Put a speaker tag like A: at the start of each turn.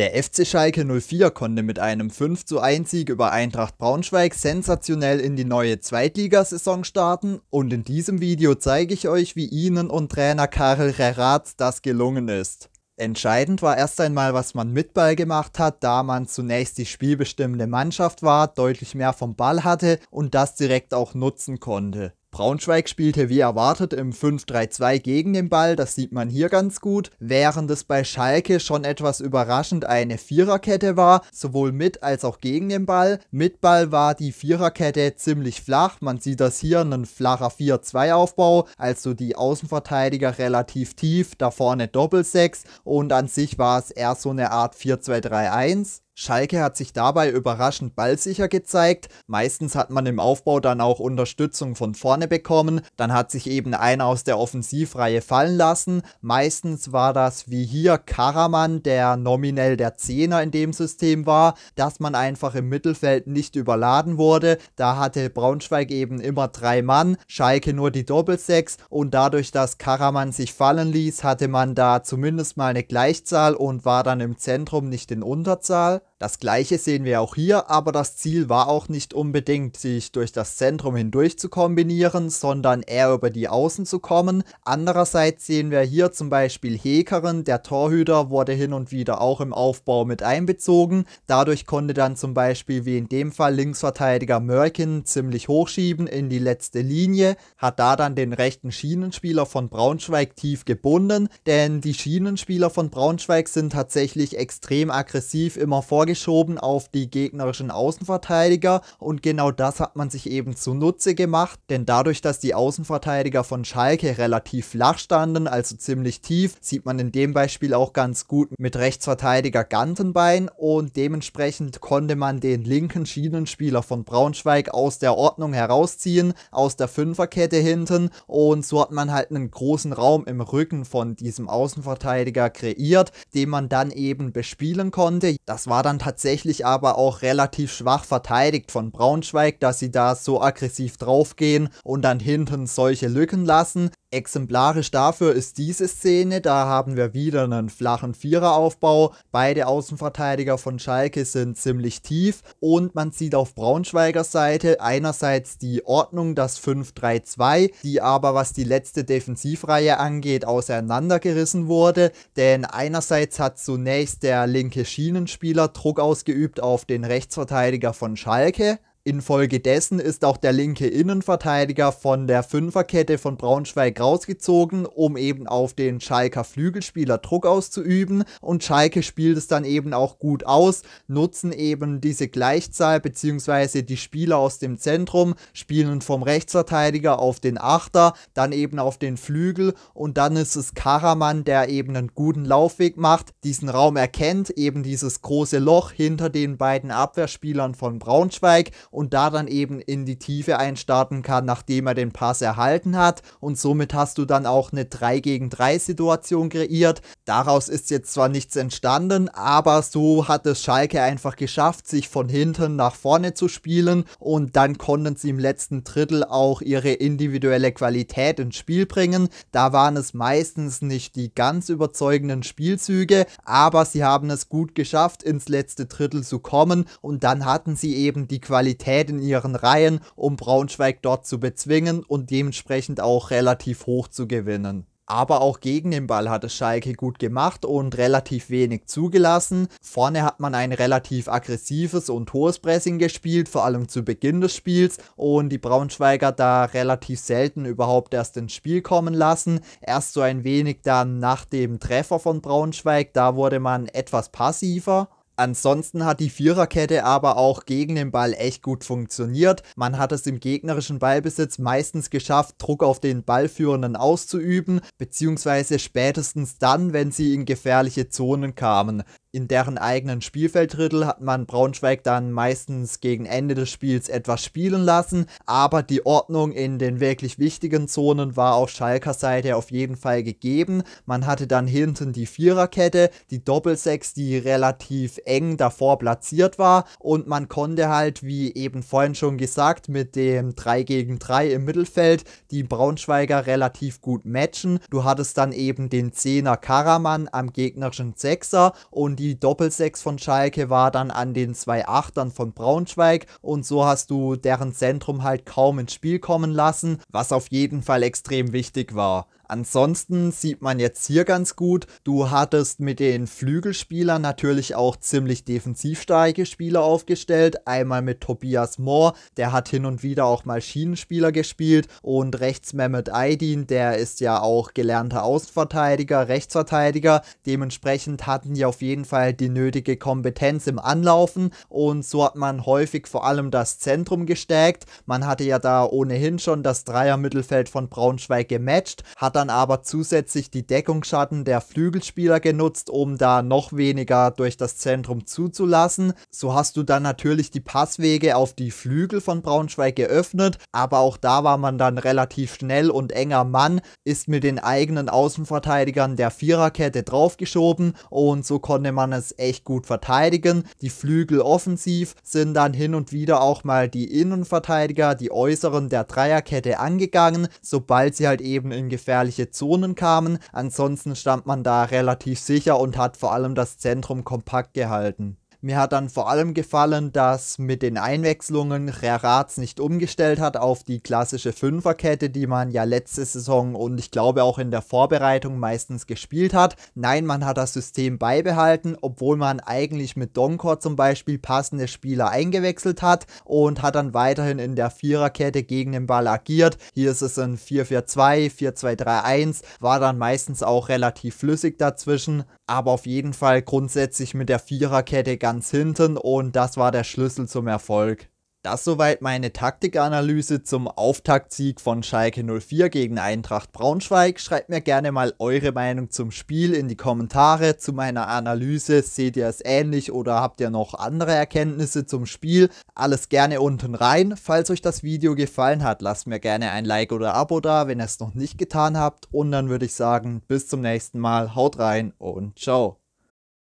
A: Der FC Schalke 04 konnte mit einem 5 zu 1 Sieg über Eintracht Braunschweig sensationell in die neue Zweitligasaison starten und in diesem Video zeige ich euch, wie ihnen und Trainer Karel Rerat das gelungen ist. Entscheidend war erst einmal, was man mit Ball gemacht hat, da man zunächst die spielbestimmende Mannschaft war, deutlich mehr vom Ball hatte und das direkt auch nutzen konnte. Braunschweig spielte wie erwartet im 5-3-2 gegen den Ball, das sieht man hier ganz gut, während es bei Schalke schon etwas überraschend eine Viererkette war, sowohl mit als auch gegen den Ball. Mit Ball war die Viererkette ziemlich flach, man sieht das hier, ein flacher 4-2-Aufbau, also die Außenverteidiger relativ tief, da vorne Doppel-6 und an sich war es eher so eine Art 4-2-3-1. Schalke hat sich dabei überraschend ballsicher gezeigt. Meistens hat man im Aufbau dann auch Unterstützung von vorne bekommen. Dann hat sich eben einer aus der Offensivreihe fallen lassen. Meistens war das wie hier Karaman, der nominell der Zehner in dem System war, dass man einfach im Mittelfeld nicht überladen wurde. Da hatte Braunschweig eben immer drei Mann, Schalke nur die Doppelsechs und dadurch, dass Karaman sich fallen ließ, hatte man da zumindest mal eine Gleichzahl und war dann im Zentrum nicht in Unterzahl. Das gleiche sehen wir auch hier, aber das Ziel war auch nicht unbedingt, sich durch das Zentrum hindurch zu kombinieren, sondern eher über die Außen zu kommen. Andererseits sehen wir hier zum Beispiel Hekeren, der Torhüter wurde hin und wieder auch im Aufbau mit einbezogen. Dadurch konnte dann zum Beispiel wie in dem Fall Linksverteidiger Mörkin ziemlich hochschieben in die letzte Linie, hat da dann den rechten Schienenspieler von Braunschweig tief gebunden, denn die Schienenspieler von Braunschweig sind tatsächlich extrem aggressiv immer vorgegangen geschoben auf die gegnerischen Außenverteidiger und genau das hat man sich eben zunutze gemacht, denn dadurch, dass die Außenverteidiger von Schalke relativ flach standen, also ziemlich tief, sieht man in dem Beispiel auch ganz gut mit Rechtsverteidiger Gantenbein und dementsprechend konnte man den linken Schienenspieler von Braunschweig aus der Ordnung herausziehen, aus der Fünferkette hinten und so hat man halt einen großen Raum im Rücken von diesem Außenverteidiger kreiert, den man dann eben bespielen konnte. Das war dann tatsächlich aber auch relativ schwach verteidigt von Braunschweig, dass sie da so aggressiv draufgehen und dann hinten solche Lücken lassen. Exemplarisch dafür ist diese Szene, da haben wir wieder einen flachen Viereraufbau. Beide Außenverteidiger von Schalke sind ziemlich tief und man sieht auf Braunschweigers Seite einerseits die Ordnung, das 5-3-2, die aber was die letzte Defensivreihe angeht, auseinandergerissen wurde. Denn einerseits hat zunächst der linke Schienenspieler Druck ausgeübt auf den Rechtsverteidiger von Schalke, Infolgedessen ist auch der linke Innenverteidiger von der Fünferkette von Braunschweig rausgezogen, um eben auf den Schalker Flügelspieler Druck auszuüben und Schalke spielt es dann eben auch gut aus, nutzen eben diese Gleichzahl bzw. die Spieler aus dem Zentrum, spielen vom Rechtsverteidiger auf den Achter, dann eben auf den Flügel und dann ist es Karaman, der eben einen guten Laufweg macht, diesen Raum erkennt, eben dieses große Loch hinter den beiden Abwehrspielern von Braunschweig und da dann eben in die Tiefe einstarten kann, nachdem er den Pass erhalten hat. Und somit hast du dann auch eine 3 gegen 3 Situation kreiert. Daraus ist jetzt zwar nichts entstanden, aber so hat es Schalke einfach geschafft, sich von hinten nach vorne zu spielen und dann konnten sie im letzten Drittel auch ihre individuelle Qualität ins Spiel bringen. Da waren es meistens nicht die ganz überzeugenden Spielzüge, aber sie haben es gut geschafft, ins letzte Drittel zu kommen und dann hatten sie eben die Qualität Diversität in ihren Reihen, um Braunschweig dort zu bezwingen und dementsprechend auch relativ hoch zu gewinnen. Aber auch gegen den Ball hat es Schalke gut gemacht und relativ wenig zugelassen. Vorne hat man ein relativ aggressives und hohes Pressing gespielt, vor allem zu Beginn des Spiels. Und die Braunschweiger da relativ selten überhaupt erst ins Spiel kommen lassen. Erst so ein wenig dann nach dem Treffer von Braunschweig, da wurde man etwas passiver. Ansonsten hat die Viererkette aber auch gegen den Ball echt gut funktioniert. Man hat es im gegnerischen Ballbesitz meistens geschafft, Druck auf den Ballführenden auszuüben, beziehungsweise spätestens dann, wenn sie in gefährliche Zonen kamen in deren eigenen Spielfelddrittel hat man Braunschweig dann meistens gegen Ende des Spiels etwas spielen lassen, aber die Ordnung in den wirklich wichtigen Zonen war auf Schalker Seite auf jeden Fall gegeben. Man hatte dann hinten die Viererkette, die Doppelsechs, die relativ eng davor platziert war und man konnte halt, wie eben vorhin schon gesagt, mit dem 3 gegen 3 im Mittelfeld die Braunschweiger relativ gut matchen. Du hattest dann eben den Zehner Karaman am gegnerischen Sechser und die Doppelsechs von Schalke war dann an den zwei Achtern von Braunschweig und so hast du deren Zentrum halt kaum ins Spiel kommen lassen, was auf jeden Fall extrem wichtig war. Ansonsten sieht man jetzt hier ganz gut, du hattest mit den Flügelspielern natürlich auch ziemlich defensivstarke Spieler aufgestellt. Einmal mit Tobias Mohr, der hat hin und wieder auch mal Schienenspieler gespielt. Und rechts Mehmet Aydin, der ist ja auch gelernter Außenverteidiger, Rechtsverteidiger. Dementsprechend hatten die auf jeden Fall die nötige Kompetenz im Anlaufen. Und so hat man häufig vor allem das Zentrum gestärkt. Man hatte ja da ohnehin schon das Dreier-Mittelfeld von Braunschweig gematcht, hat dann aber zusätzlich die Deckungsschatten der Flügelspieler genutzt, um da noch weniger durch das Zentrum zuzulassen. So hast du dann natürlich die Passwege auf die Flügel von Braunschweig geöffnet, aber auch da war man dann relativ schnell und enger Mann, ist mit den eigenen Außenverteidigern der Viererkette draufgeschoben und so konnte man es echt gut verteidigen. Die Flügel offensiv sind dann hin und wieder auch mal die Innenverteidiger, die äußeren der Dreierkette angegangen, sobald sie halt eben in gefährlichen gefährliche Zonen kamen, ansonsten stand man da relativ sicher und hat vor allem das Zentrum kompakt gehalten mir hat dann vor allem gefallen, dass mit den Einwechslungen Reratz nicht umgestellt hat auf die klassische Fünferkette, die man ja letzte Saison und ich glaube auch in der Vorbereitung meistens gespielt hat. Nein, man hat das System beibehalten, obwohl man eigentlich mit Donkor zum Beispiel passende Spieler eingewechselt hat und hat dann weiterhin in der Viererkette gegen den Ball agiert. Hier ist es ein 4-4-2, 4-2-3-1, war dann meistens auch relativ flüssig dazwischen aber auf jeden Fall grundsätzlich mit der Viererkette ganz hinten und das war der Schlüssel zum Erfolg. Das soweit meine Taktikanalyse zum Auftaktsieg von Schalke 04 gegen Eintracht Braunschweig. Schreibt mir gerne mal eure Meinung zum Spiel in die Kommentare. Zu meiner Analyse seht ihr es ähnlich oder habt ihr noch andere Erkenntnisse zum Spiel? Alles gerne unten rein. Falls euch das Video gefallen hat, lasst mir gerne ein Like oder Abo da, wenn ihr es noch nicht getan habt. Und dann würde ich sagen, bis zum nächsten Mal. Haut rein und ciao.